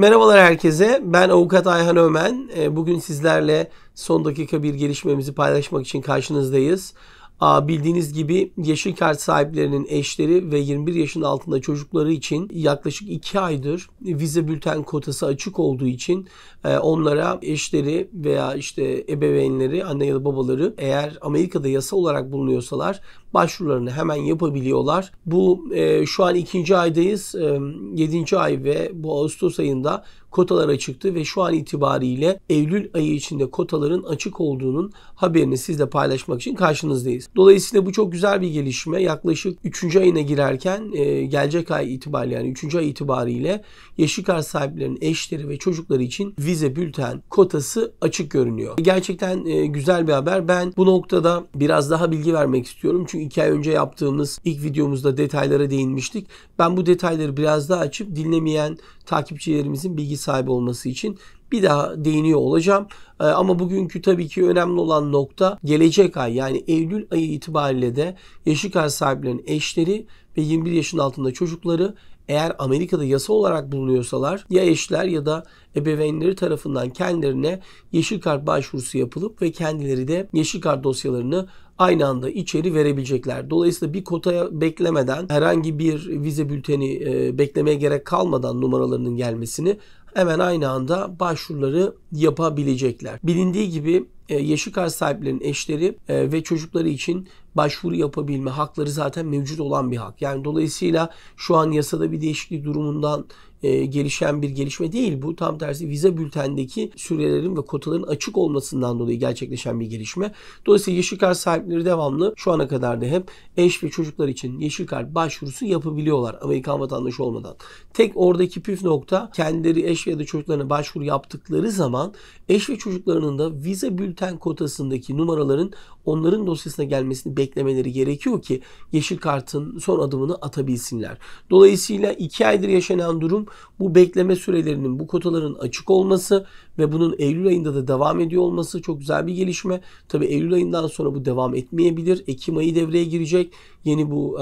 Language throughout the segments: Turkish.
Merhabalar herkese. Ben avukat Ayhan Ömen. Ee, bugün sizlerle son dakika bir gelişmemizi paylaşmak için karşınızdayız. Bildiğiniz gibi yeşil kart sahiplerinin eşleri ve 21 yaşın altında çocukları için yaklaşık 2 aydır vize bülten kotası açık olduğu için e, onlara eşleri veya işte ebeveynleri anne ya da babaları eğer Amerika'da yasa olarak bulunuyorsalar başvurularını hemen yapabiliyorlar. Bu e, şu an ikinci aydayız. E, yedinci ay ve bu Ağustos ayında kotalar açıktı ve şu an itibariyle Eylül ayı içinde kotaların açık olduğunun haberini sizle paylaşmak için karşınızdayız. Dolayısıyla bu çok güzel bir gelişme. Yaklaşık 3. ayına girerken e, gelecek ay itibariyle yani 3. ay itibariyle yeşil kart sahiplerinin eşleri ve çocukları için vize bülten kotası açık görünüyor. Gerçekten e, güzel bir haber. Ben bu noktada biraz daha bilgi vermek istiyorum. Çünkü yaklaşık 2 ay önce yaptığımız ilk videomuzda detaylara değinmiştik. Ben bu detayları biraz daha açıp dinlemeyen takipçilerimizin bilgi sahibi olması için bir daha değiniyor olacağım. Ee, ama bugünkü tabii ki önemli olan nokta gelecek ay yani Eylül ayı itibariyle de yaşlı kar sahiplerinin eşleri ve 21 yaşın altında çocukları eğer Amerika'da yasa olarak bulunuyorsalar ya eşler ya da ebeveynleri tarafından kendilerine yeşil kart başvurusu yapılıp ve kendileri de yeşil kart dosyalarını aynı anda içeri verebilecekler. Dolayısıyla bir kotaya beklemeden herhangi bir vize bülteni e, beklemeye gerek kalmadan numaralarının gelmesini hemen aynı anda başvuruları yapabilecekler. Bilindiği gibi e, yeşil kart sahiplerinin eşleri e, ve çocukları için başvuru yapabilme hakları zaten mevcut olan bir hak. Yani dolayısıyla şu an yasada bir değişiklik durumundan e, gelişen bir gelişme değil bu. Tam tersi vize bültendeki sürelerin ve kotaların açık olmasından dolayı gerçekleşen bir gelişme. Dolayısıyla yeşil kart sahipleri devamlı şu ana kadar da hep eş ve çocuklar için yeşil kart başvurusu yapabiliyorlar Amerikan vatandaşı olmadan. Tek oradaki püf nokta kendileri eş ya da çocuklarına başvuru yaptıkları zaman eş ve çocuklarının da vize bülten kotasındaki numaraların onların dosyasına gelmesini beklemeleri gerekiyor ki yeşil kartın son adımını atabilsinler. Dolayısıyla iki aydır yaşanan durum bu bekleme sürelerinin, bu kotaların açık olması ve bunun Eylül ayında da devam ediyor olması çok güzel bir gelişme. Tabi Eylül ayından sonra bu devam etmeyebilir. Ekim ayı devreye girecek. Yeni bu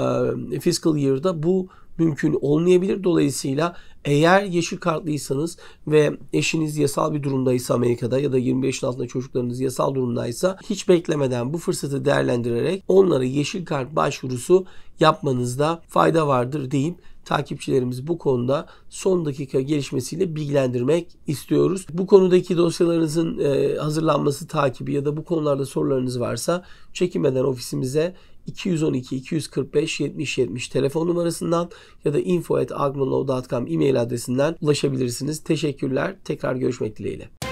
e, fiscal year'da bu mümkün olmayabilir. Dolayısıyla eğer yeşil kartlıysanız ve eşiniz yasal bir durumdaysa Amerika'da ya da 25 altında çocuklarınız yasal durumdaysa hiç beklemeden bu fırsatı değerlendirerek onlara yeşil kart başvurusu yapmanızda fayda vardır deyip takipçilerimizi bu konuda son dakika gelişmesiyle bilgilendirmek istiyoruz. Bu konudaki dosyalarınızın e, hazırlanması takibi ya da bu konularda sorularınız varsa çekinmeden ofisimize 212 245 70 70 telefon numarasından ya da info@agnolow.com e-mail adresinden ulaşabilirsiniz. Teşekkürler. Tekrar görüşmek dileğiyle.